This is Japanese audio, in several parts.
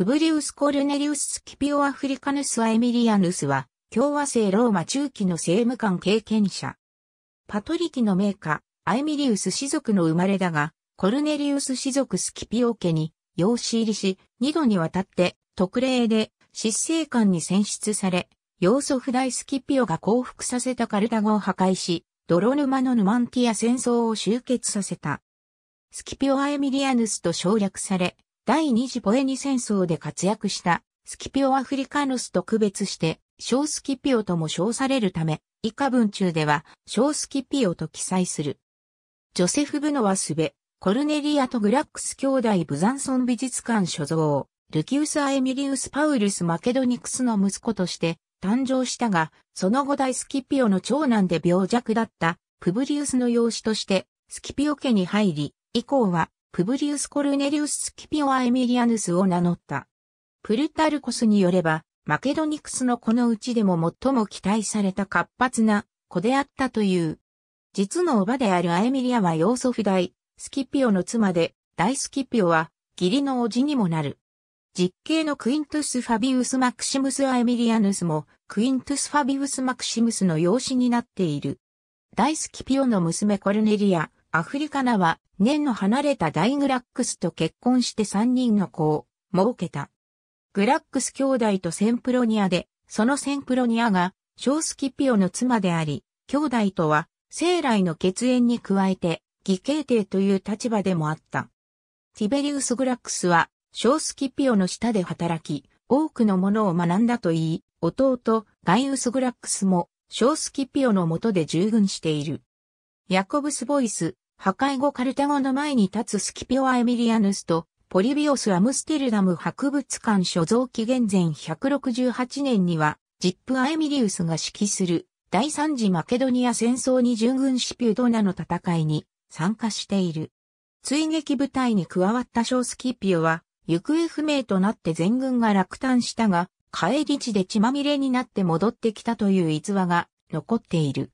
プブリウス・コルネリウス・スキピオ・アフリカヌス・アエミリアヌスは、共和制ローマ中期の政務官経験者。パトリキの名家、アエミリウス氏族の生まれだが、コルネリウス氏族スキピオ家に養子入りし、二度にわたって特例で執政官に選出され、要素不大スキピオが降伏させたカルタゴを破壊し、泥沼のヌマンティア戦争を終結させた。スキピオ・アエミリアヌスと省略され、第二次ポエニ戦争で活躍したスキピオ・アフリカヌスと区別して、小スキピオとも称されるため、以下文中では、小スキピオと記載する。ジョセフ・ブノワスベ、コルネリアとグラックス兄弟ブザンソン美術館所蔵、ルキウス・アエミリウス・パウルス・マケドニクスの息子として誕生したが、その後大スキピオの長男で病弱だったプブリウスの養子としてスキピオ家に入り、以降はプブリウス・コルネリウス・スキピオア・エミリアヌスを名乗った。プルタルコスによれば、マケドニクスのこのうちでも最も期待された活発な子であったという。実のおばであるアエミリアは要素不大、スキピオの妻で、大スキピオは義理の叔父にもなる。実刑のクイントゥス・ファビウス・マクシムス・アエミリアヌスも、クイントゥス・ファビウス・マクシムスの養子になっている。大スキピオの娘コルネリア、アフリカナは、年の離れたダイグラックスと結婚して3人の子を、設けた。グラックス兄弟とセンプロニアで、そのセンプロニアが、小スキピオの妻であり、兄弟とは、生来の血縁に加えて、義兄弟という立場でもあった。ティベリウス・グラックスは、小スキピオの下で働き、多くのものを学んだといい、弟、ガイウス・グラックスも、小スキピオの下で従軍している。ヤコブス・ボイス、破壊後カルタゴの前に立つスキピオア・エミリアヌスと、ポリビオス・アムステルダム博物館所蔵期元前168年には、ジップ・ア・エミリウスが指揮する、第三次マケドニア戦争に従軍シピュドナの戦いに参加している。追撃部隊に加わった小スキピオは、行方不明となって全軍が落胆したが、帰り地で血まみれになって戻ってきたという逸話が残っている。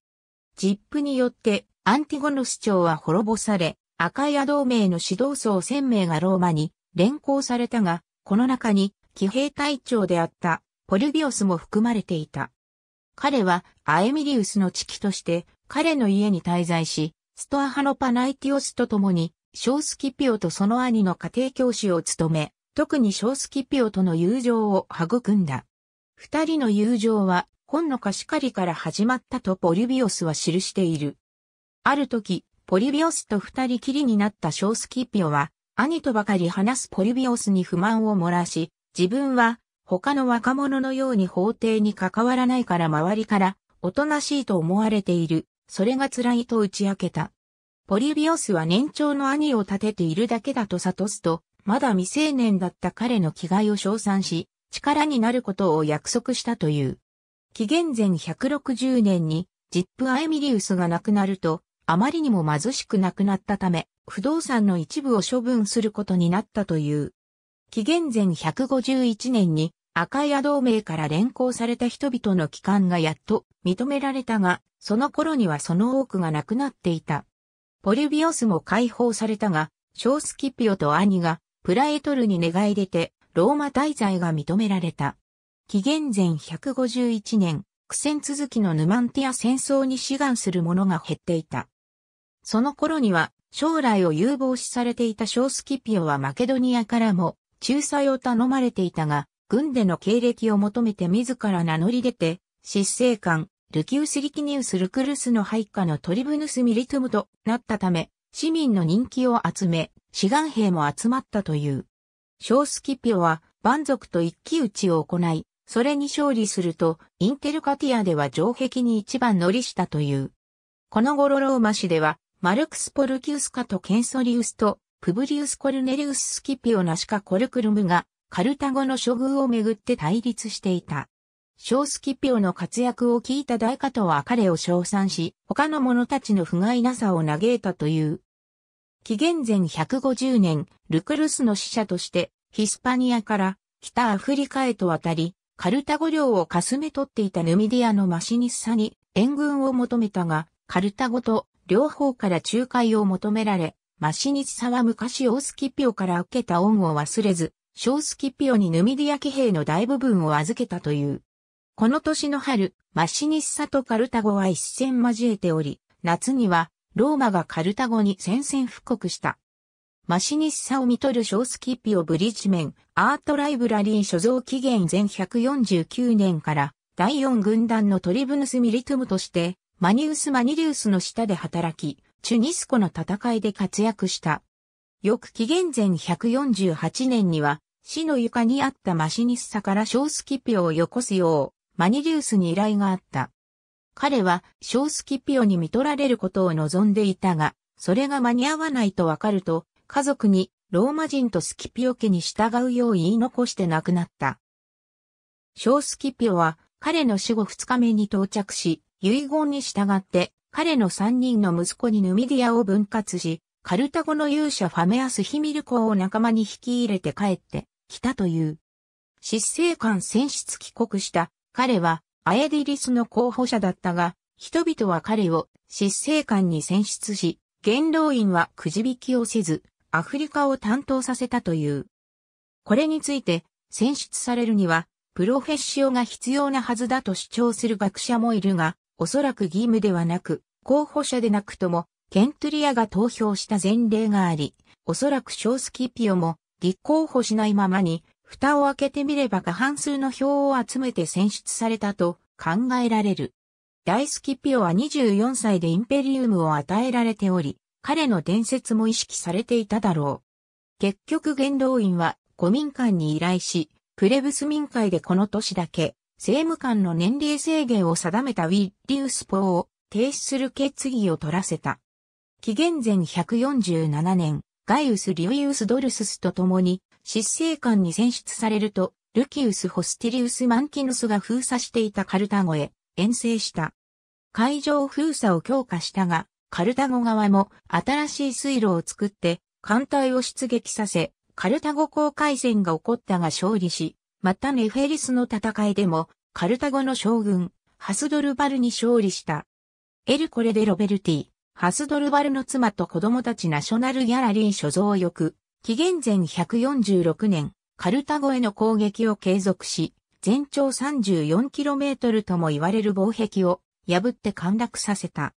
ジップによってアンティゴノス朝は滅ぼされ、赤屋同盟の指導層1000名がローマに連行されたが、この中に騎兵隊長であったポルビオスも含まれていた。彼はアエミリウスの地己として彼の家に滞在し、ストア派のパナイティオスと共に、ショースキピオとその兄の家庭教師を務め、特にショースキピオとの友情を育んだ。二人の友情は本の貸し借りから始まったとポルビオスは記している。ある時、ポリビオスと二人きりになったショースキピオは、兄とばかり話すポリビオスに不満を漏らし、自分は他の若者のように法廷に関わらないから周りからおとなしいと思われている。それが辛いと打ち明けた。ポリビオスは年長の兄を立てているだけだと悟すと、まだ未成年だった彼の気概を称賛し、力になることを約束したという。紀元前160年に、ジップ・アエミリウスが亡くなると、あまりにも貧しくなくなったため、不動産の一部を処分することになったという。紀元前151年に赤屋同盟から連行された人々の帰還がやっと認められたが、その頃にはその多くが亡くなっていた。ポリビオスも解放されたが、ショースキピオと兄がプラエトルに寝返出て、ローマ滞在が認められた。紀元前151年、苦戦続きのヌマンティア戦争に志願する者が減っていた。その頃には将来を有望視されていたショースキピオはマケドニアからも仲裁を頼まれていたが、軍での経歴を求めて自ら名乗り出て、執政官、ルキウス・リキニウス・ルクルスの配下のトリブヌス・ミリトゥムとなったため、市民の人気を集め、志願兵も集まったという。ショースキピオは、蛮族と一騎打ちを行い、それに勝利すると、インテルカティアでは城壁に一番乗りしたという。この頃ローマ市では、マルクス・ポルキウスカとケンソリウスとプブリウス・コルネリウス・スキピオナシカ・コルクルムがカルタゴの処遇をめぐって対立していた。小スキピオの活躍を聞いた大加藤は彼を称賛し、他の者たちの不甲斐なさを嘆いたという。紀元前150年、ルクルスの使者として、ヒスパニアから北アフリカへと渡り、カルタゴ領をかすめ取っていたヌミディアのマシニッサに援軍を求めたが、カルタゴと両方から仲介を求められ、マシニッサは昔オスキピオから受けた恩を忘れず、ショースキピオにヌミディア騎兵の大部分を預けたという。この年の春、マシニッサとカルタゴは一戦交えており、夏にはローマがカルタゴに宣戦布告した。マシニッサを見取るショースキピオブリッジメン、アートライブラリー所蔵期限前149年から第4軍団のトリブヌスミリトムとしてマニウス・マニリウスの下で働き、チュニスコの戦いで活躍した。翌紀元前148年には、死の床にあったマシニッサから小スキピオをよこすよう、マニリウスに依頼があった。彼は小スキピオに見取られることを望んでいたが、それが間に合わないとわかると、家族にローマ人とスキピオ家に従うよう言い残して亡くなった。小スキピオは彼の死後2日目に到着し、遺言に従って彼の三人の息子にヌミディアを分割し、カルタゴの勇者ファメアス・ヒミル公を仲間に引き入れて帰ってきたという。失政官選出帰国した彼はアエディリスの候補者だったが、人々は彼を失政官に選出し、元老院はくじ引きをせず、アフリカを担当させたという。これについて、選出されるには、プロフェッショが必要なはずだと主張する学者もいるが、おそらく義務ではなく、候補者でなくとも、ケントリアが投票した前例があり、おそらくショースキピオも立候補しないままに、蓋を開けてみれば過半数の票を集めて選出されたと考えられる。大スキピオは24歳でインペリウムを与えられており、彼の伝説も意識されていただろう。結局元老院は古民間に依頼し、プレブス民会でこの年だけ政務官の年齢制限を定めたウィリウス法を停止する決議を取らせた。紀元前147年、ガイウス・リュイウス・ドルススと共に、執政官に選出されると、ルキウス・ホスティリウス・マンキヌスが封鎖していたカルタゴへ遠征した。海上封鎖を強化したが、カルタゴ側も新しい水路を作って艦隊を出撃させ、カルタゴ公海戦が起こったが勝利し、またネフェリスの戦いでも、カルタゴの将軍、ハスドルバルに勝利した。エルコレ・デ・ロベルティ、ハスドルバルの妻と子供たちナショナルギャラリー所蔵翌、紀元前146年、カルタゴへの攻撃を継続し、全長 34km とも言われる防壁を破って陥落させた。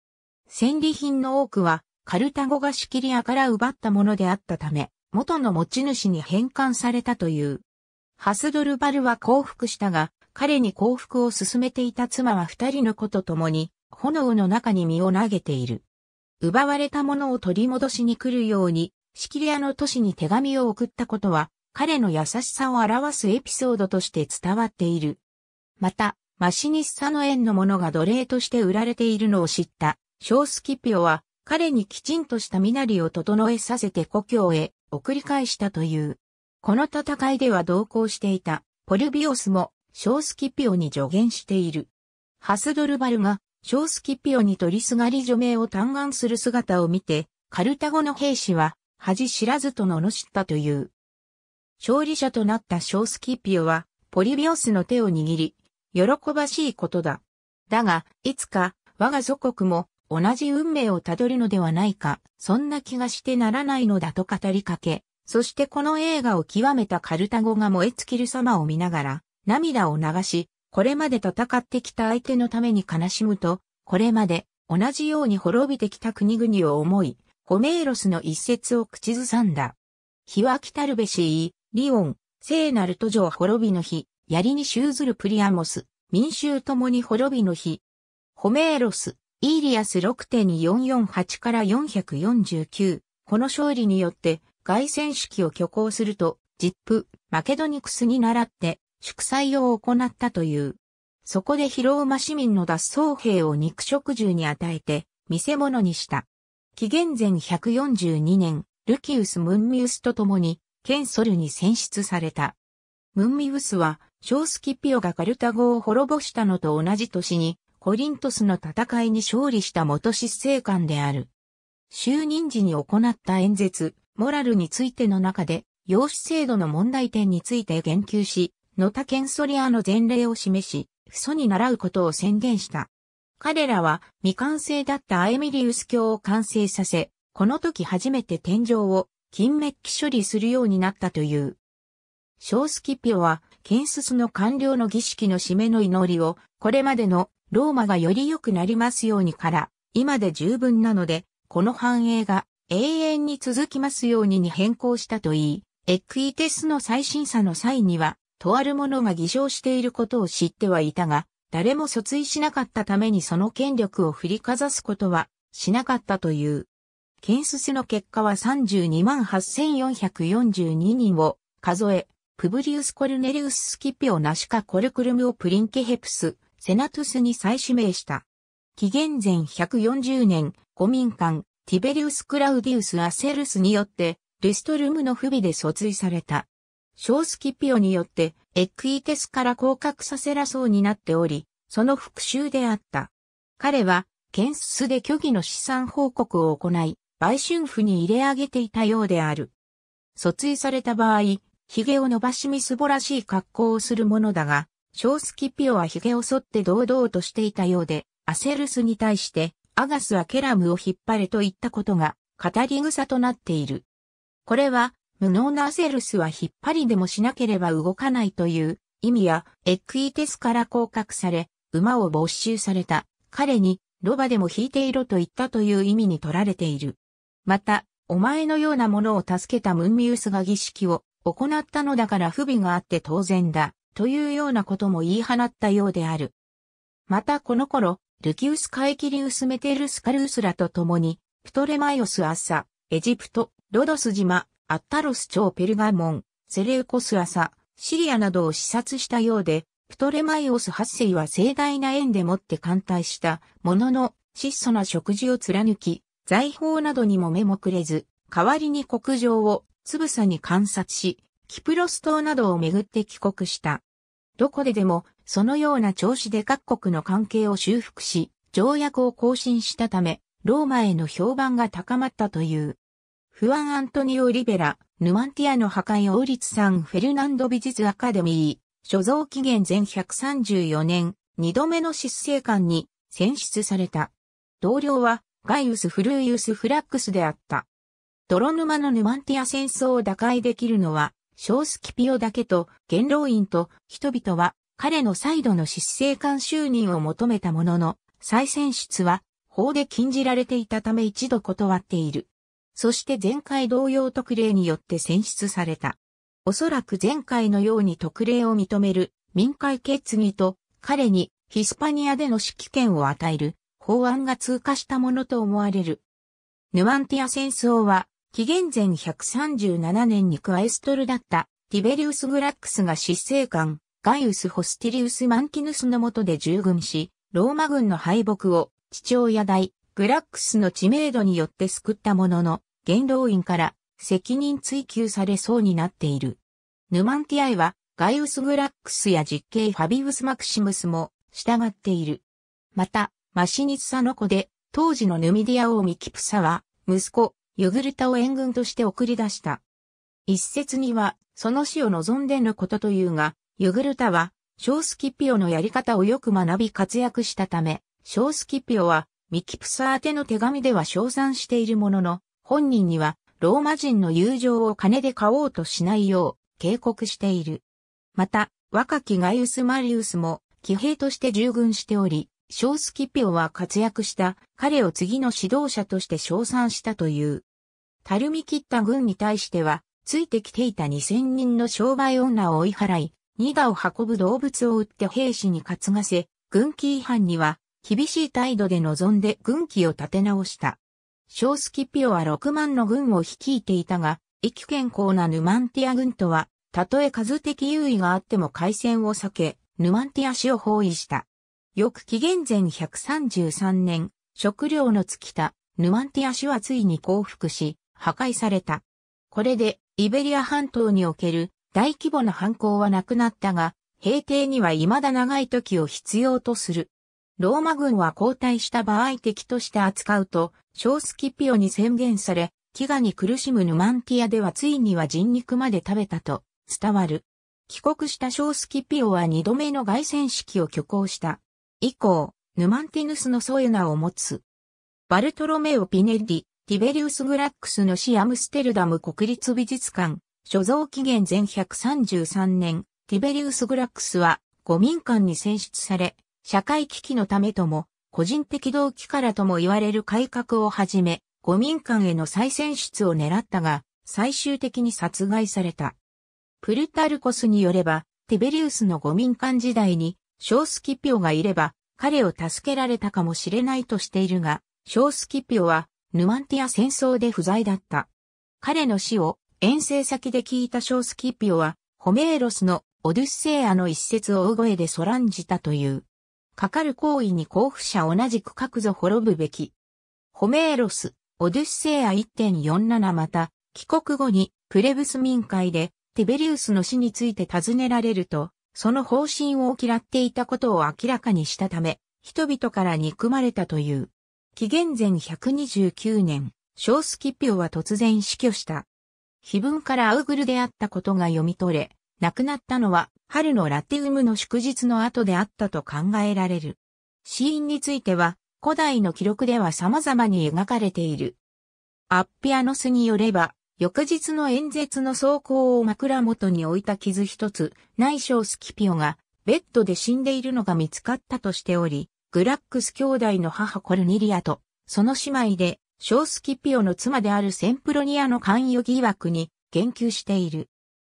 戦利品の多くは、カルタゴがシキリアから奪ったものであったため、元の持ち主に返還されたという。ハスドルバルは降伏したが、彼に降伏を進めていた妻は二人の子と共に、炎の中に身を投げている。奪われたものを取り戻しに来るように、シキリアの都市に手紙を送ったことは、彼の優しさを表すエピソードとして伝わっている。また、マシニッサの縁のものが奴隷として売られているのを知った、ショースキピオは、彼にきちんとした身なりを整えさせて故郷へ送り返したという。この戦いでは同行していたポルビオスも小スキピオに助言している。ハスドルバルが小スキピオに取りすがり除名を嘆願する姿を見て、カルタゴの兵士は恥知らずと罵ったという。勝利者となった小スキピオはポリビオスの手を握り、喜ばしいことだ。だが、いつか我が祖国も同じ運命をたどるのではないか、そんな気がしてならないのだと語りかけ、そしてこの映画を極めたカルタゴが燃え尽きる様を見ながら、涙を流し、これまで戦ってきた相手のために悲しむと、これまで同じように滅びてきた国々を思い、ホメーロスの一節を口ずさんだ。日は来たるべしリオン、聖なる途上滅びの日、槍に衆ずるプリアモス、民衆ともに滅びの日。ホメーロス、イーリアス6.448から449。この勝利によって、凱旋式を挙行すると、ジップ、マケドニクスに倣って、祝祭を行ったという。そこで広馬市民の脱走兵を肉食獣に与えて、見せ物にした。紀元前142年、ルキウス・ムンミウスと共に、ケンソルに選出された。ムンミウスは、ショースキピオがカルタゴを滅ぼしたのと同じ年に、コリントスの戦いに勝利した元執政官である。就任時に行った演説、モラルについての中で、養子制度の問題点について言及し、野田ンソリアの前例を示し、父祖に習うことを宣言した。彼らは未完成だったアエミリウス教を完成させ、この時初めて天井を金メッキ処理するようになったという。小スキピオは、ケンススの官僚の儀式の締めの祈りを、これまでのローマがより良くなりますようにから、今で十分なので、この繁栄が永遠に続きますようにに変更したといい、エックイテスの再審査の際には、とある者が偽証していることを知ってはいたが、誰も訴追しなかったためにその権力を振りかざすことはしなかったという。検出の結果は328,442人を数え、プブリウス・コルネリウス・スキピオ・ナシカ・コルクルムをプリンケヘプス、セナトゥスに再指名した。紀元前140年、古民館、ティベリウス・クラウディウス・アセルスによって、ルストルムの不備で訴追された。ショースキピオによって、エクイテスから降格させらそうになっており、その復讐であった。彼は、検出で虚偽の資産報告を行い、売春婦に入れ上げていたようである。訴追された場合、髭を伸ばしみすぼらしい格好をするものだが、ショースキピオは髭を剃って堂々としていたようで、アセルスに対して、アガスはケラムを引っ張れと言ったことが語り草となっている。これは無能なアセルスは引っ張りでもしなければ動かないという意味やエクイテスから降格され馬を没収された彼にロバでも引いていろと言ったという意味に取られている。また、お前のようなものを助けたムンミウスが儀式を行ったのだから不備があって当然だ、というようなことも言い放ったようである。またこの頃、ルキウス・カエキリウス・メテルス・カルウスらと共に、プトレマイオス・アッサ、エジプト、ロドス島、アッタロス朝ペルガモン、セレウコス・アサ、シリアなどを視察したようで、プトレマイオス8世は盛大な縁でもって艦隊したものの質素な食事を貫き、財宝などにも目もくれず、代わりに国情をつぶさに観察し、キプロス島などをめぐって帰国した。どこででも、そのような調子で各国の関係を修復し、条約を更新したため、ローマへの評判が高まったという。フアン・アントニオ・リベラ、ヌマンティアの破壊王立さん・フェルナンド美術アカデミー、所蔵期限前134年、二度目の失政官に選出された。同僚はガイウス・フルーユス・フラックスであった。泥沼のヌマンティア戦争を打開できるのは小スキピオだけと元老院と人々は彼の再度の執政官就任を求めたものの、再選出は法で禁じられていたため一度断っている。そして前回同様特例によって選出された。おそらく前回のように特例を認める民会決議と彼にヒスパニアでの指揮権を与える法案が通過したものと思われる。ヌアンティア戦争は紀元前137年にクアエストルだったティベリウス・グラックスが執政官、ガイウス・ホスティリウス・マンキヌスの下で従軍し、ローマ軍の敗北を父親代、グラックスの知名度によって救ったものの、元老院から責任追及されそうになっている。ヌマンティアイは、ガイウス・グラックスや実刑ファビウス・マクシムスも従っている。また、マシニツサの子で、当時のヌミディア王ミキプサは、息子、ヨグルタを援軍として送り出した。一説には、その死を望んでのことというが、ヨグルタは、小スキピオのやり方をよく学び活躍したため、小スキピオは、ミキプサ宛ての手紙では称賛しているものの、本人には、ローマ人の友情を金で買おうとしないよう、警告している。また、若きガイウス・マリウスも、騎兵として従軍しており、小スキピオは活躍した、彼を次の指導者として称賛したという。たるみ切った軍に対しては、ついてきていた2000人の商売女を追い払い、二打を運ぶ動物を売って兵士に担がせ、軍旗違反には厳しい態度で臨んで軍旗を立て直した。小スキピオは6万の軍を率いていたが、気健康なヌマンティア軍とは、たとえ数的優位があっても海戦を避け、ヌマンティア氏を包囲した。翌紀元前133年、食料の尽きたヌマンティア氏はついに降伏し、破壊された。これで、イベリア半島における大規模な反抗はなくなったが、平定には未だ長い時を必要とする。ローマ軍は交代した場合敵として扱うと、小スキピオに宣言され、飢餓に苦しむヌマンティアではついには人肉まで食べたと伝わる。帰国した小スキピオは二度目の凱旋式を挙行した。以降、ヌマンティヌスのソエナを持つ。バルトロメオ・ピネッリ、ティベリウス・グラックスの市アムステルダム国立美術館、所蔵期限前133年、ティベリウス・グラックスは、五民間に選出され、社会危機のためとも、個人的動機からとも言われる改革をはじめ、五民間への再選出を狙ったが、最終的に殺害された。プルタルコスによれば、ティベリウスの五民間時代に、小スキピオがいれば、彼を助けられたかもしれないとしているが、小スキピオは、ヌマンティア戦争で不在だった。彼の死を遠征先で聞いたショースキピオは、ホメーロスのオデュッセイアの一節を大声でそらんじたという。かかる行為に交付者同じく各ぞ滅ぶべき。ホメーロス、オデュッセイア1.47また、帰国後にプレブス民会でティベリウスの死について尋ねられると、その方針を嫌っていたことを明らかにしたため、人々から憎まれたという。紀元前129年、小スキピオは突然死去した。碑文からアウグルであったことが読み取れ、亡くなったのは春のラティウムの祝日の後であったと考えられる。死因については古代の記録では様々に描かれている。アッピアノスによれば、翌日の演説の走行を枕元に置いた傷一つ、内小スキピオがベッドで死んでいるのが見つかったとしており、グラックス兄弟の母コルニリアと、その姉妹で、小スキピオの妻であるセンプロニアの関与疑惑に言及している。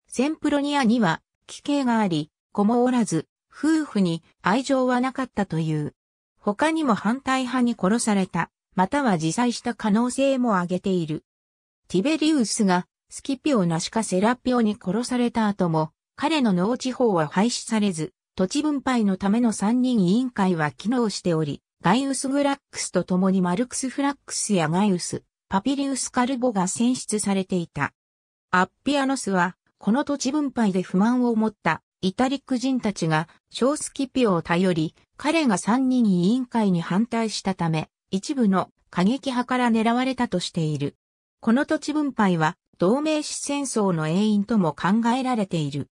センプロニアには、奇形があり、子もおらず、夫婦に愛情はなかったという。他にも反対派に殺された、または自殺した可能性も挙げている。ティベリウスがスキピオナシカセラピオに殺された後も、彼の農地法は廃止されず、土地分配のための3人委員会は機能しており、ガイウス・グラックスと共にマルクス・フラックスやガイウス、パピリウス・カルボが選出されていた。アッピアノスは、この土地分配で不満を持ったイタリック人たちが小スキピオを頼り、彼が3人委員会に反対したため、一部の過激派から狙われたとしている。この土地分配は同盟史戦争の永遠とも考えられている。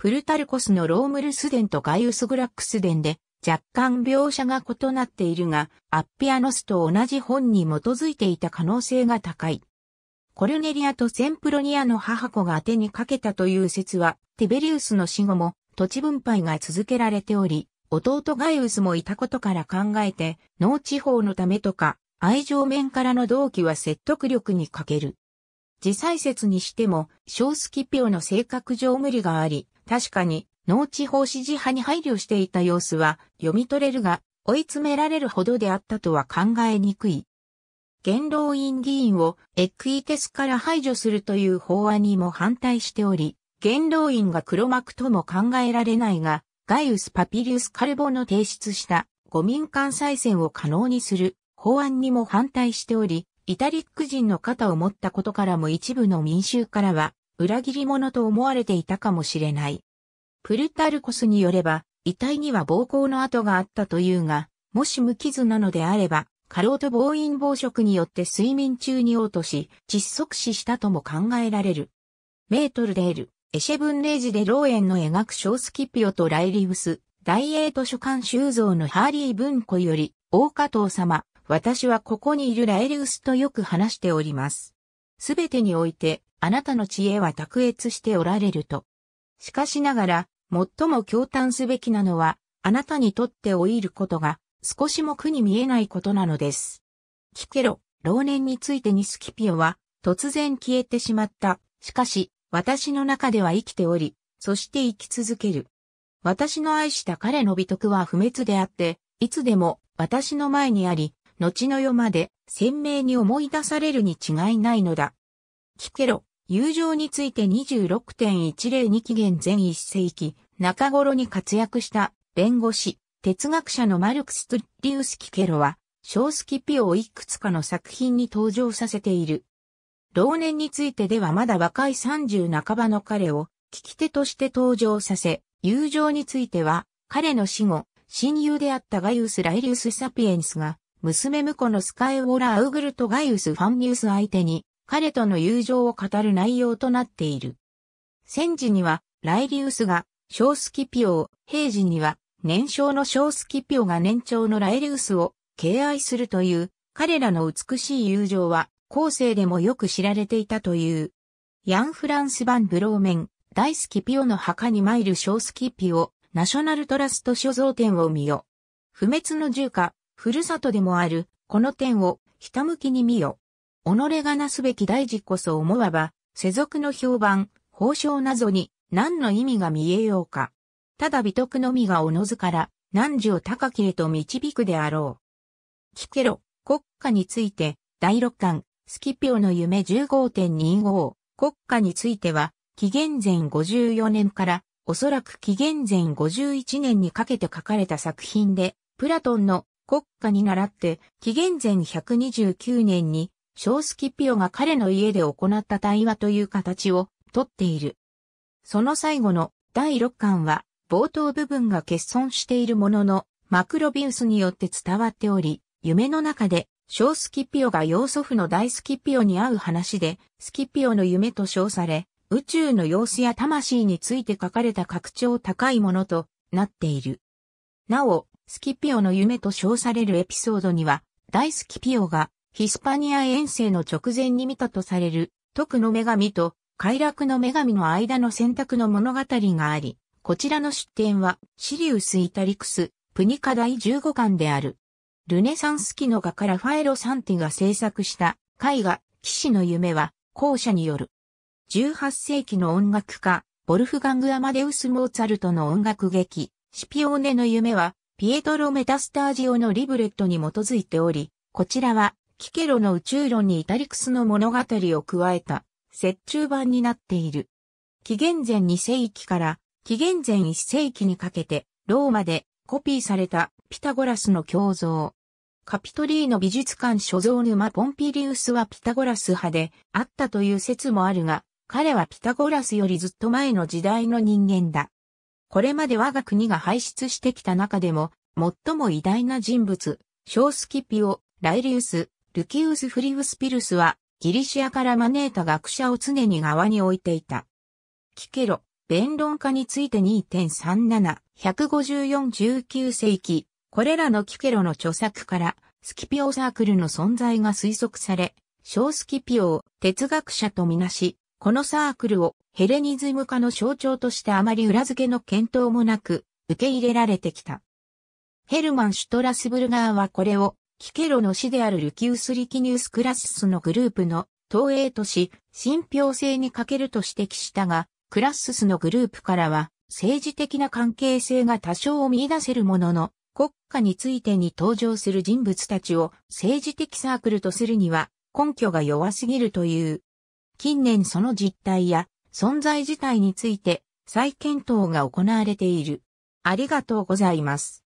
プルタルコスのロームルス伝とガイウス・グラックス伝で若干描写が異なっているが、アッピアノスと同じ本に基づいていた可能性が高い。コルネリアとセンプロニアの母子が当てにかけたという説は、ティベリウスの死後も土地分配が続けられており、弟ガイウスもいたことから考えて、農地方のためとか、愛情面からの動機は説得力に欠ける。自災説にしても、小スキピオの性格上無理があり、確かに、農地法支持派に配慮していた様子は読み取れるが、追い詰められるほどであったとは考えにくい。元老院議員をエクイテスから排除するという法案にも反対しており、元老院が黒幕とも考えられないが、ガイウス・パピリウス・カルボの提出した五民間再選を可能にする法案にも反対しており、イタリック人の肩を持ったことからも一部の民衆からは裏切り者と思われていたかもしれない。プルタルコスによれば、遺体には暴行の跡があったというが、もし無傷なのであれば、過労と暴飲暴食によって睡眠中に落とし、窒息死したとも考えられる。メートルデール、エシェブンレイジでローエンの描く小スキピオとライリウス、大英図書館修造のハーリー文庫より、大加藤様、私はここにいるライリウスとよく話しております。すべてにおいて、あなたの知恵は卓越しておられると。しかしながら、最も驚嘆すべきなのは、あなたにとって老いることが少しも苦に見えないことなのです。聞けろ、老年についてにスキピオは突然消えてしまった。しかし、私の中では生きており、そして生き続ける。私の愛した彼の美徳は不滅であって、いつでも私の前にあり、後の世まで鮮明に思い出されるに違いないのだ。聞けろ、友情について26.102期限前1世紀、中頃に活躍した弁護士、哲学者のマルクス・トゥリウス・キケロは、小スキピオをいくつかの作品に登場させている。老年についてではまだ若い30半ばの彼を、聞き手として登場させ、友情については、彼の死後、親友であったガイウス・ライリウス・サピエンスが、娘婿のスカイウォーラ・アウグルとガイウス・ファンニウス相手に、彼との友情を語る内容となっている。戦時には、ライリウスが、小スキピオを、平時には、年少の小スキピオが年長のライリウスを、敬愛するという、彼らの美しい友情は、後世でもよく知られていたという。ヤン・フランス・バン・ブローメン、大スキピオの墓に参る小スキピオ、ナショナルトラスト所蔵展を見よ。不滅の住家、ふるさとでもある、この点を、ひたむきに見よ。己がなすべき大事こそ思わば、世俗の評判、報奨なぞに何の意味が見えようか。ただ美徳のみがおのずから何時を高きへと導くであろう。聞けろ、国家について、第6巻、スキピオの夢15.25、国家については、紀元前54年から、おそらく紀元前51年にかけて書かれた作品で、プラトンの国家に倣って、紀元前129年に小スキピオが彼の家で行った対話という形をとっている。その最後の第6巻は冒頭部分が欠損しているもののマクロビウスによって伝わっており、夢の中で小スキピオが要祖父の大スキピオに会う話で、スキピオの夢と称され、宇宙の様子や魂について書かれた格調高いものとなっている。なお、スキピオの夢と称されるエピソードには、大スキピオがヒスパニア遠征の直前に見たとされる、徳の女神と快楽の女神の間の選択の物語があり、こちらの出典は、シリウス・イタリクス、プニカ第15巻である。ルネサンス期の画家ラファエロ・サンティが制作した絵画、騎士の夢は、後者による。18世紀の音楽家、ボルフガング・アマデウス・モーツァルトの音楽劇、シピオーネの夢は、ピエトロ・メタスタージオのリブレットに基づいており、こちらはキケロの宇宙論にイタリクスの物語を加えた、折衷版になっている。紀元前2世紀から紀元前1世紀にかけて、ローマでコピーされたピタゴラスの胸像。カピトリーの美術館所蔵沼ポンピリウスはピタゴラス派であったという説もあるが、彼はピタゴラスよりずっと前の時代の人間だ。これまで我が国が輩出してきた中でも、最も偉大な人物、ショースキピオ、ライリウス、ルキウス・フリウスピルスは、ギリシアから招いた学者を常に側に置いていた。キケロ、弁論家について2.37、154-19世紀、これらのキケロの著作から、スキピオサークルの存在が推測され、小スキピオを哲学者とみなし、このサークルをヘレニズム化の象徴としてあまり裏付けの検討もなく受け入れられてきた。ヘルマン・シュトラスブルガーはこれをキケロの死であるルキウス・リキニウス・クラッスのグループの東映都市、信憑性に欠けると指摘したが、クラッススのグループからは政治的な関係性が多少を見出せるものの、国家についてに登場する人物たちを政治的サークルとするには根拠が弱すぎるという。近年その実態や存在自体について再検討が行われている。ありがとうございます。